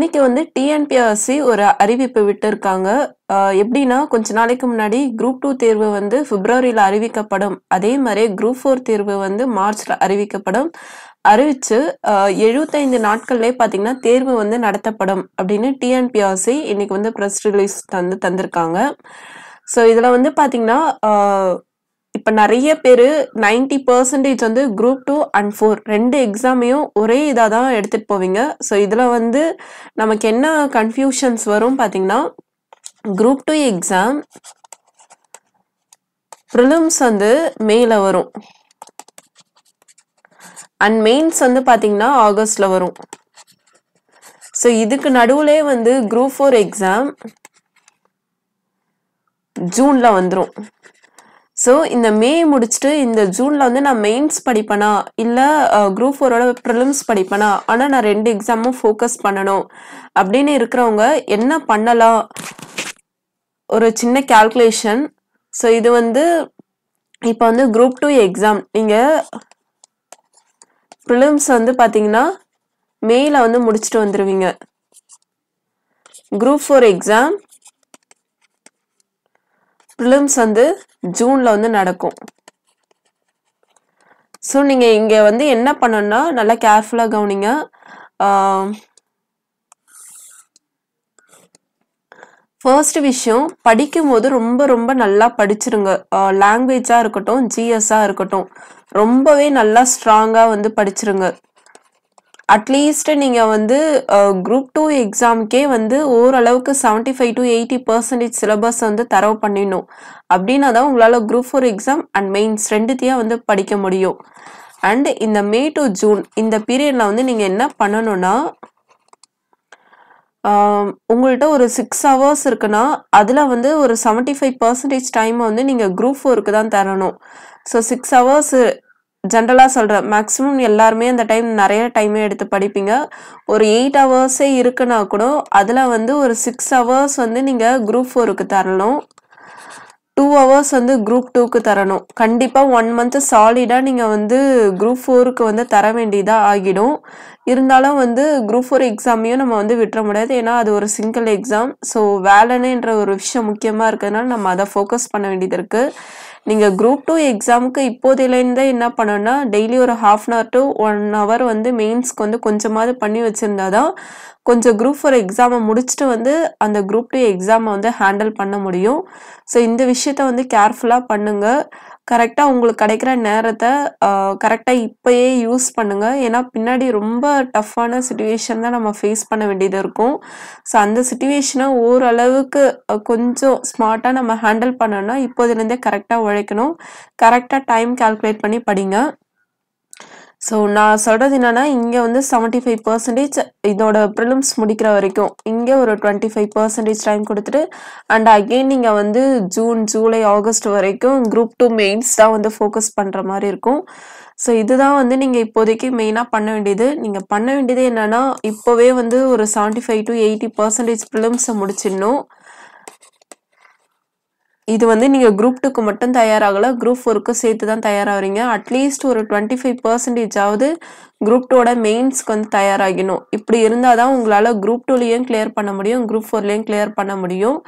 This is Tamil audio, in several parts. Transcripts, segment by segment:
இன்னைக்கு வந்து டிஎன்பிஆர்சி ஒரு அறிவிப்பு விட்டுருக்காங்க எப்படின்னா கொஞ்ச நாளைக்கு முன்னாடி குரூப் டூ தேர்வு வந்து பிப்ரவரியில் அறிவிக்கப்படும் அதே மாதிரி குரூப் ஃபோர் தேர்வு வந்து மார்ச்ல அறிவிக்கப்படும் அறிவித்து எழுபத்தைந்து நாட்கள்லேயே பார்த்தீங்கன்னா தேர்வு வந்து நடத்தப்படும் அப்படின்னு டிஎன்பிஆர்சி இன்னைக்கு வந்து ப்ரெஸ் ரிலீஸ் தந்து தந்திருக்காங்க ஸோ இதில் வந்து பார்த்தீங்கன்னா இப்போ நிறைய பேர் நைன்டி பர்சன்டேஜ் வந்து குரூப் டூ அண்ட் ஃபோர் ரெண்டு எக்ஸாமையும் ஒரே இதாக தான் எடுத்துகிட்டு போவீங்க ஸோ இதில் வந்து நமக்கு என்ன கன்ஃபியூஷன்ஸ் வரும் பார்த்தீங்கன்னா குரூப் டூ எக்ஸாம் ப்ரிலிம்ஸ் வந்து மேல வரும் அண்ட் மெயின்ஸ் வந்து பார்த்தீங்கன்னா ஆகஸ்டில் வரும் ஸோ இதுக்கு நடுவுலே வந்து குரூப் ஃபோர் எக்ஸாம் ஜூனில் வந்துடும் ஸோ இந்த மே முடிச்சுட்டு இந்த ஜூனில் வந்து நான் மெயின்ஸ் படிப்பேனா இல்லை குரூப் ஃபோரோட ப்ரிலிம்ஸ் படிப்பேனா ஆனால் நான் ரெண்டு எக்ஸாமும் ஃபோக்கஸ் பண்ணணும் அப்படின்னு இருக்கிறவங்க என்ன பண்ணலாம் ஒரு சின்ன கேல்குலேஷன் ஸோ இது வந்து இப்போ வந்து குரூப் டூ எக்ஸாம் நீங்கள் ப்ரிலிம்ஸ் வந்து பார்த்தீங்கன்னா மேயில் வந்து முடிச்சுட்டு வந்துடுவீங்க குரூப் ஃபோர் எக்ஸாம் ப்ரிலிம்ஸ் வந்து ஜூனில் வந்து நடக்கும் ஸோ நீங்கள் இங்கே வந்து என்ன பண்ணணுன்னா நல்லா கேர்ஃபுல்லாக கவனிங்க ஃபர்ஸ்ட் விஷயம் படிக்கும்போது ரொம்ப ரொம்ப நல்லா படிச்சிருங்க லாங்குவேஜாக இருக்கட்டும் ஜிஎஸ்ஸாக இருக்கட்டும் ரொம்பவே நல்லா ஸ்ட்ராங்காக வந்து படிச்சிருங்க அட்லீஸ்ட் நீங்கள் வந்து குரூப் டூ எக்ஸாமுக்கே வந்து ஓரளவுக்கு seventy five to eighty percentage syllabus வந்து தரவு பண்ணிடணும் அப்படின்னா தான் உங்களால் group four exam and mains ரெண்டுத்தையும் வந்து படிக்க முடியும் அண்ட் இந்த மே டு ஜூன் இந்த பீரியடில் வந்து நீங்கள் என்ன பண்ணணும்னா உங்கள்கிட்ட ஒரு சிக்ஸ் ஹவர்ஸ் இருக்குன்னா அதில் வந்து ஒரு செவன்ட்டி ஃபைவ் பர்சன்டேஜ் டைமை வந்து நீங்கள் குரூப் ஃபோருக்கு தான் தரணும் ஸோ சிக்ஸ் ஹவர்ஸ் ஜென்ரலாக சொல்கிறேன் மேக்ஸிமம் எல்லாருமே அந்த டைம் நிறைய டைமே எடுத்து படிப்பீங்க ஒரு எயிட் ஹவர்ஸே இருக்குன்னா கூட அதில் வந்து ஒரு சிக்ஸ் ஹவர்ஸ் வந்து நீங்கள் குரூப் ஃபோருக்கு தரணும் டூ ஹவர்ஸ் வந்து குரூப் டூக்கு தரணும் கண்டிப்பாக ஒன் மந்த்து சாலிடாக நீங்கள் வந்து குரூப் ஃபோருக்கு வந்து தர வேண்டியதாக ஆகிடும் இருந்தாலும் வந்து குரூப் ஃபோர் எக்ஸாமையும் நம்ம வந்து விட்டுற முடியாது ஏன்னா அது ஒரு சிங்கிள் எக்ஸாம் ஸோ வேலைன்ற ஒரு விஷயம் முக்கியமாக இருக்கிறதுனால நம்ம அதை ஃபோக்கஸ் பண்ண வேண்டியது இருக்குது நீங்கள் குரூப் டூ எக்ஸாமுக்கு இப்போதையிலேருந்தே என்ன பண்ணணும்னா டெய்லி ஒரு half an hour to one hour வந்து மெயின்ஸ்க்கு வந்து கொஞ்சமாவது பண்ணி வச்சுருந்தா தான் கொஞ்சம் குரூப் ஃபோர் எக்ஸாமை முடிச்சுட்டு வந்து அந்த குரூப் டூ எக்ஸாமை வந்து ஹேண்டில் பண்ண முடியும் ஸோ இந்த விஷயத்த வந்து கேர்ஃபுல்லாக பண்ணுங்கள் கரெக்டாக உங்களுக்கு கிடைக்கிற நேரத்தை கரெக்டாக இப்போயே யூஸ் பண்ணுங்கள் ஏன்னா பின்னாடி ரொம்ப டஃப்பான சுச்சுவேஷன் தான் நம்ம ஃபேஸ் பண்ண வேண்டியது இருக்கும் ஸோ அந்த சுச்சுவேஷனை ஓரளவுக்கு கொஞ்சம் ஸ்மார்ட்டாக நம்ம ஹேண்டில் பண்ணோன்னா இப்போதுலேருந்தே கரெக்டாக உழைக்கணும் கரெக்டாக டைம் கால்குலேட் பண்ணி படிங்க ஸோ நான் சொல்கிறது என்னென்னா இங்கே வந்து செவன்ட்டி ஃபைவ் பர்சன்டேஜ் இதோட ப்ரிலிம்ஸ் முடிக்கிற வரைக்கும் இங்கே ஒரு டுவெண்ட்டி ஃபைவ் பர்சன்டேஜ் டைம் கொடுத்துட்டு அண்ட் அகெயின் நீங்கள் வந்து ஜூன் ஜூலை ஆகஸ்ட் வரைக்கும் குரூப் டூ மெயின்ஸ் தான் வந்து ஃபோக்கஸ் பண்ணுற மாதிரி இருக்கும் ஸோ இதுதான் வந்து நீங்கள் இப்போதைக்கு மெயினாக பண்ண வேண்டியது நீங்கள் பண்ண வேண்டியது என்னென்னா இப்போவே வந்து ஒரு seventy five to eighty percentage ப்ரிலிம்ஸை முடிச்சிடணும் இது வந்து நீங்கள் குரூப் டூக்கு மட்டும் தயாராகலை குரூப் ஃபோருக்கு சேர்த்து தான் தயாராகிறீங்க அட்லீஸ்ட் ஒரு டுவெண்ட்டி ஃபைவ் ஆகுது குரூப் டூவோட மெயின்ஸ்க்கு வந்து தயாராகினோம் இப்படி இருந்தால் தான் உங்களால் குரூப் டூலேயும் கிளியர் பண்ண முடியும் குரூப் ஃபோர்லேயும் கிளியர் பண்ண முடியும்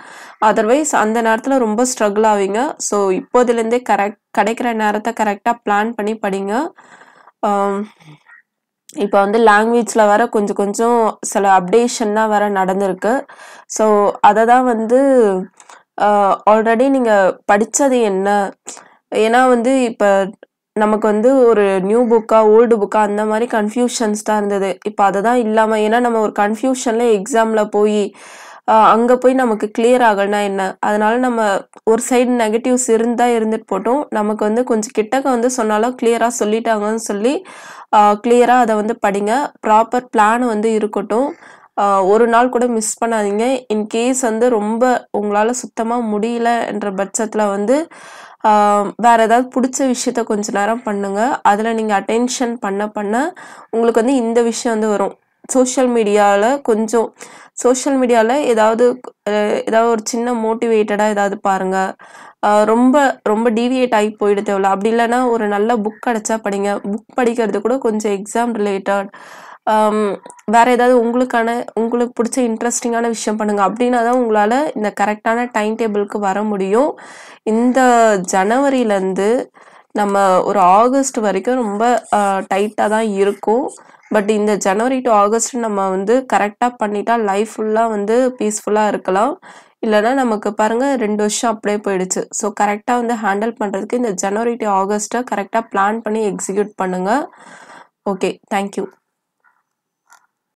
அதர்வைஸ் அந்த நேரத்தில் ரொம்ப ஸ்ட்ரகிள் ஆவீங்க ஸோ இப்போதுலேருந்தே கரெக்ட் கிடைக்கிற நேரத்தை கரெக்டாக பிளான் பண்ணி படிங்க இப்போ வந்து லாங்குவேஜில் வர கொஞ்சம் கொஞ்சம் சில தான் வர நடந்திருக்கு ஸோ அதை தான் வந்து ஆல்ரெடி நீங்கள் படித்தது என்ன ஏன்னா வந்து இப்போ நமக்கு வந்து ஒரு நியூ புக்கா ஓல்டு புக்கா அந்த மாதிரி கன்ஃபியூஷன்ஸ் தான் இருந்தது இப்போ அதை தான் இல்லாமல் ஏன்னா நம்ம ஒரு கன்ஃபியூஷனில் எக்ஸாமில் போய் அங்கே போய் நமக்கு கிளியர் ஆகலைன்னா என்ன அதனால நம்ம ஒரு சைடு நெகட்டிவ்ஸ் இருந்தால் இருந்துட்டு போட்டோம் நமக்கு வந்து கொஞ்சம் கிட்டக்க வந்து சொன்னாலும் கிளியராக சொல்லிட்டாங்கன்னு சொல்லி கிளியராக அதை வந்து படிங்க ப்ராப்பர் பிளான் வந்து இருக்கட்டும் ஒரு நாள் கூட மிஸ் பண்ணாதீங்க இன்கேஸ் வந்து ரொம்ப உங்களால் சுத்தமாக முடியலன்ற பட்சத்தில் வந்து வேறு ஏதாவது பிடிச்ச விஷயத்த கொஞ்ச நேரம் பண்ணுங்கள் அதில் நீங்கள் அட்டென்ஷன் பண்ண பண்ண உங்களுக்கு வந்து இந்த விஷயம் வந்து வரும் சோஷியல் மீடியாவில் கொஞ்சம் சோஷியல் மீடியாவில் ஏதாவது ஏதாவது ஒரு சின்ன மோட்டிவேட்டடாக ஏதாவது பாருங்கள் ரொம்ப ரொம்ப டீவியேட் ஆகி போயிட தேவையில்ல அப்படி இல்லைன்னா ஒரு நல்ல புக் கிடச்சா படிங்க புக் படிக்கிறது கூட கொஞ்சம் எக்ஸாம் ரிலேட்டட் வேறு ஏதாவது உங்களுக்கான உங்களுக்கு பிடிச்ச இன்ட்ரெஸ்டிங்கான விஷயம் பண்ணுங்கள் அப்படின்னா தான் உங்களால் இந்த கரெக்டான டைம் டேபிளுக்கு வர முடியும் இந்த ஜனவரியிலேருந்து நம்ம ஒரு ஆகஸ்ட் வரைக்கும் ரொம்ப டைட்டாக தான் இருக்கும் பட் இந்த ஜனவரி டு ஆகஸ்ட் நம்ம வந்து கரெக்டாக பண்ணிட்டால் லைஃப் ஃபுல்லாக வந்து பீஸ்ஃபுல்லாக இருக்கலாம் இல்லைனா நமக்கு பாருங்கள் ரெண்டு வருஷம் அப்படியே போயிடுச்சு ஸோ கரெக்டாக வந்து ஹேண்டில் பண்ணுறதுக்கு இந்த ஜனவரி டு ஆகஸ்ட்டை கரெக்டாக பிளான் பண்ணி எக்ஸிக்யூட் பண்ணுங்கள் ஓகே தேங்க்யூ